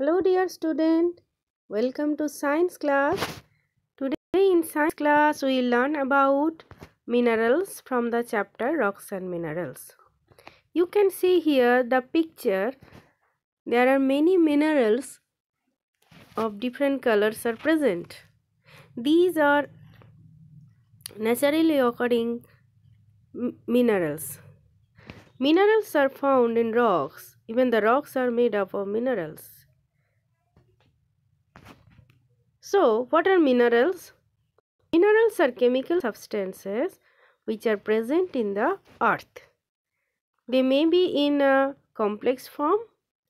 Hello dear student, welcome to science class. Today in science class we learn about minerals from the chapter rocks and minerals. You can see here the picture. There are many minerals of different colors are present. These are naturally occurring minerals. Minerals are found in rocks. Even the rocks are made up of minerals. So, what are minerals? Minerals are chemical substances which are present in the earth. They may be in a complex form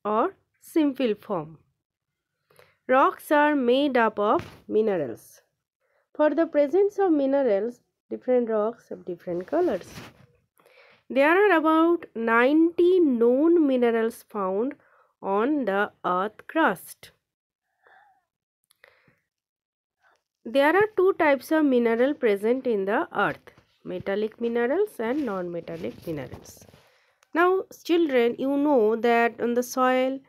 or simple form. Rocks are made up of minerals. For the presence of minerals, different rocks have different colors. There are about 90 known minerals found on the earth crust. There are two types of mineral present in the earth, metallic minerals and non-metallic minerals. Now children, you know that on the soil,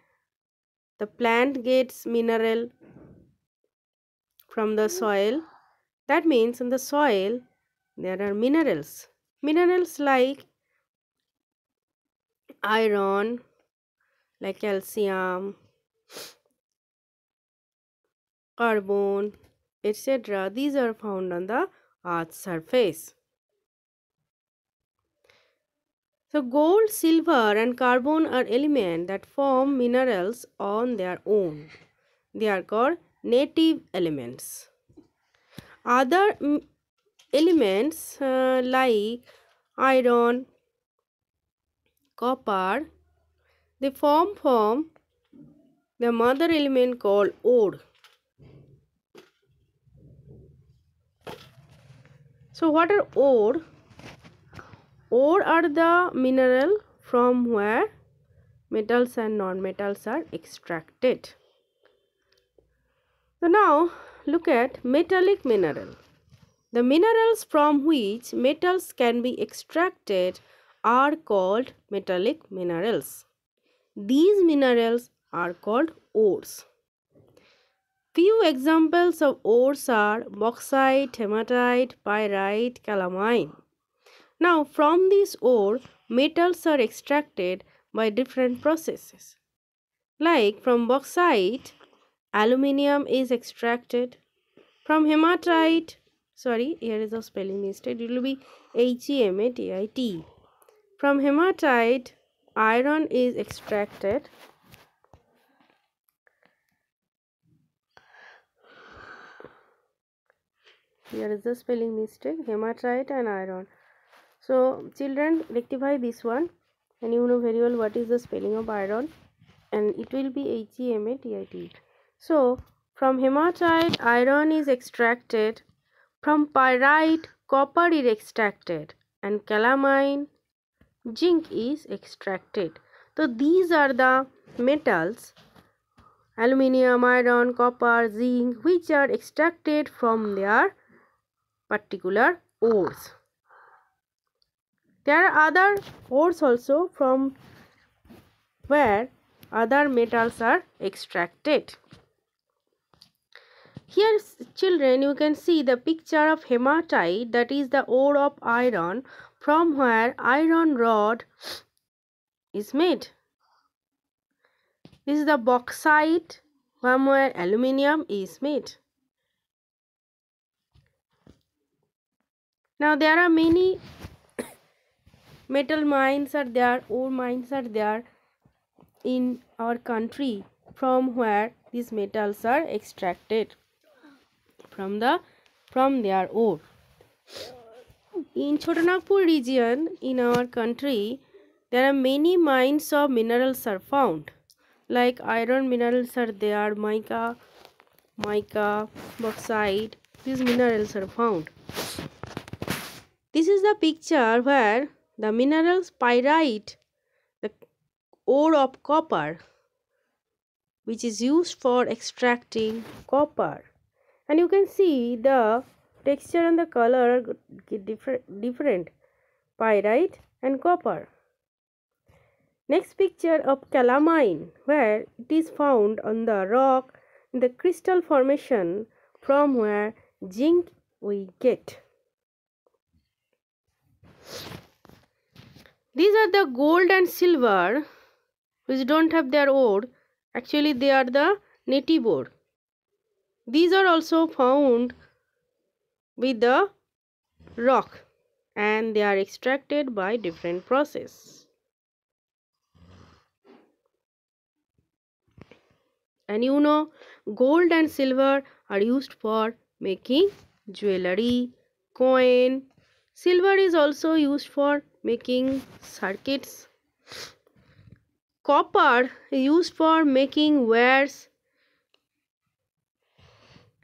the plant gets mineral from the mm-hmm. soil. That means in the soil, there are minerals. Minerals like iron, like calcium, carbon, etc. These are found on the earth's surface. So gold, silver and carbon are elements that form minerals on their own. They are called native elements. Other elements uh, like iron, copper, they form from the mother element called ore. so what are ore ore are the mineral from where metals and non-metals are extracted so now look at metallic mineral the minerals from which metals can be extracted are called metallic minerals these minerals are called ores Few examples of ores are bauxite, hematite, pyrite, calamine. Now from these ores, metals are extracted by different processes. Like from bauxite, aluminium is extracted. From hematite, sorry, here is a spelling mistake, it will be H-E-M-A-T-I-T. From hematite, iron is extracted. here is the spelling mistake hematite and iron so children rectify this one and you know very well what is the spelling of iron and it will be H-E-M-A-T-I-T so from hematite iron is extracted from pyrite copper is extracted and calamine zinc is extracted so these are the metals aluminium iron copper zinc which are extracted from their particular ores. There are other ores also from where other metals are extracted. Here children you can see the picture of hematite that is the ore of iron from where iron rod is made. This is the bauxite from where aluminium is made. now there are many metal mines are there ore mines are there in our country from where these metals are extracted from the from their ore in chotanagpur region in our country there are many mines of minerals are found like iron minerals are there mica mica bauxite these minerals are found this is the picture where the mineral pyrite, the ore of copper, which is used for extracting copper. And you can see the texture and the color different, different pyrite and copper. Next picture of calamine where it is found on the rock in the crystal formation from where zinc we get. These are the gold and silver which don't have their ore. Actually, they are the native ore. These are also found with the rock and they are extracted by different process. And you know, gold and silver are used for making jewelry, coin. Silver is also used for making circuits copper used for making wares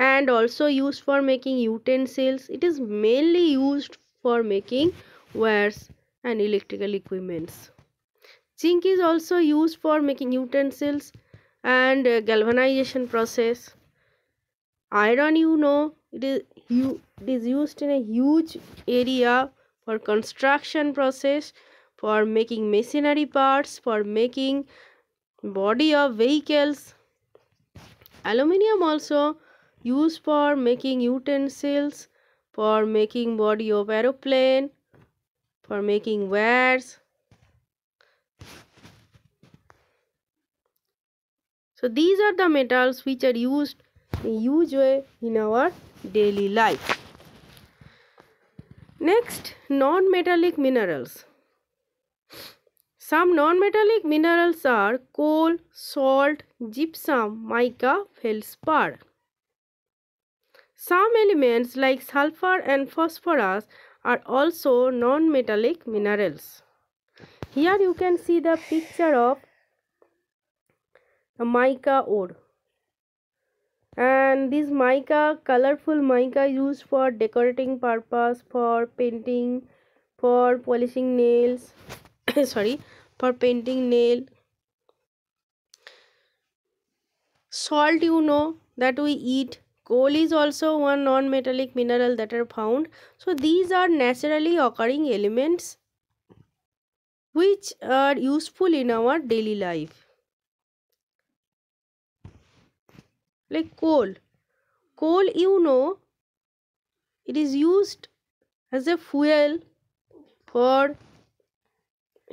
and also used for making utensils it is mainly used for making wares and electrical equipments zinc is also used for making utensils and uh, galvanization process iron you know it is, it is used in a huge area for construction process for making machinery parts for making body of vehicles aluminium also used for making utensils for making body of aeroplane for making wares so these are the metals which are used in huge way in our daily life Next, non-metallic minerals. Some non-metallic minerals are coal, salt, gypsum, mica, feldspar. Some elements like sulfur and phosphorus are also non-metallic minerals. Here you can see the picture of the mica ore and this mica colorful mica used for decorating purpose for painting for polishing nails sorry for painting nail salt you know that we eat coal is also one non-metallic mineral that are found so these are naturally occurring elements which are useful in our daily life like coal coal you know it is used as a fuel for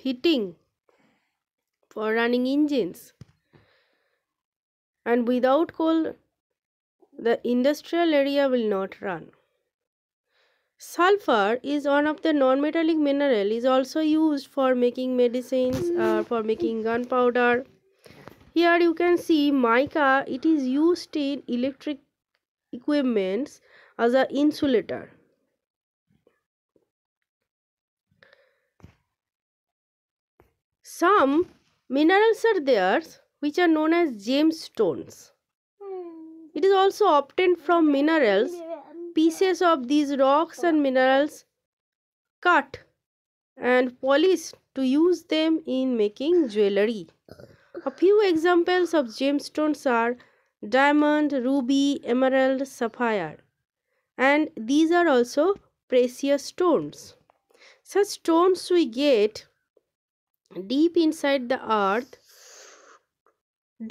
heating for running engines and without coal the industrial area will not run sulfur is one of the non-metallic mineral is also used for making medicines or uh, for making gunpowder here you can see mica it is used in electric equipments as an insulator some minerals are there which are known as gemstones it is also obtained from minerals pieces of these rocks and minerals cut and polished to use them in making jewelry a few examples of gemstones are diamond, ruby, emerald, sapphire and these are also precious stones. Such stones we get deep inside the earth.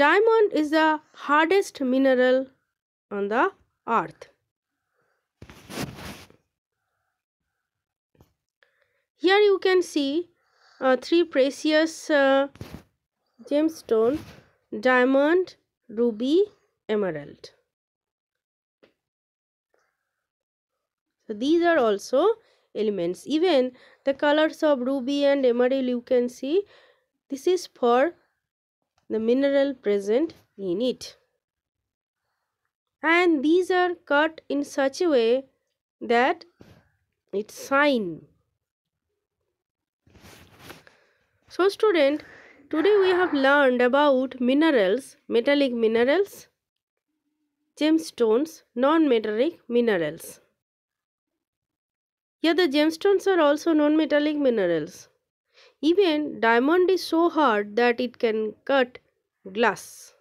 Diamond is the hardest mineral on the earth. Here you can see uh, three precious uh, Gemstone, diamond, ruby, emerald so these are also elements even the colors of ruby and emerald you can see this is for the mineral present in it and these are cut in such a way that it's shine so student Today we have learned about minerals, metallic minerals, gemstones, non-metallic minerals. Here yeah, the gemstones are also non-metallic minerals. Even diamond is so hard that it can cut glass.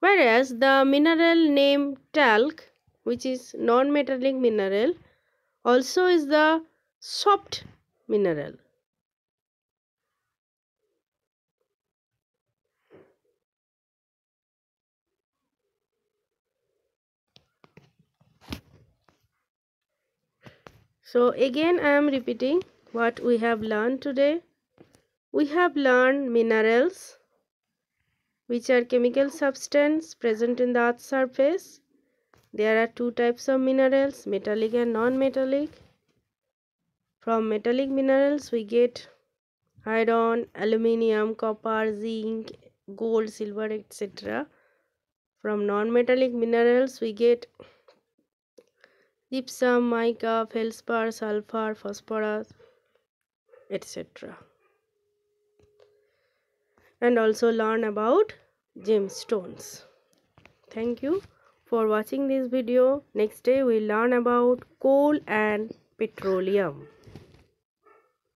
Whereas the mineral name talc which is non-metallic mineral also is the soft mineral. So again I am repeating what we have learned today. We have learned minerals which are chemical substance present in the earth's surface. There are two types of minerals metallic and non-metallic. From metallic minerals we get iron, aluminium, copper, zinc, gold, silver etc. From non-metallic minerals we get gypsum, mica, feldspar, sulfur, phosphorus, etc. And also learn about gemstones. Thank you for watching this video. Next day we learn about coal and petroleum.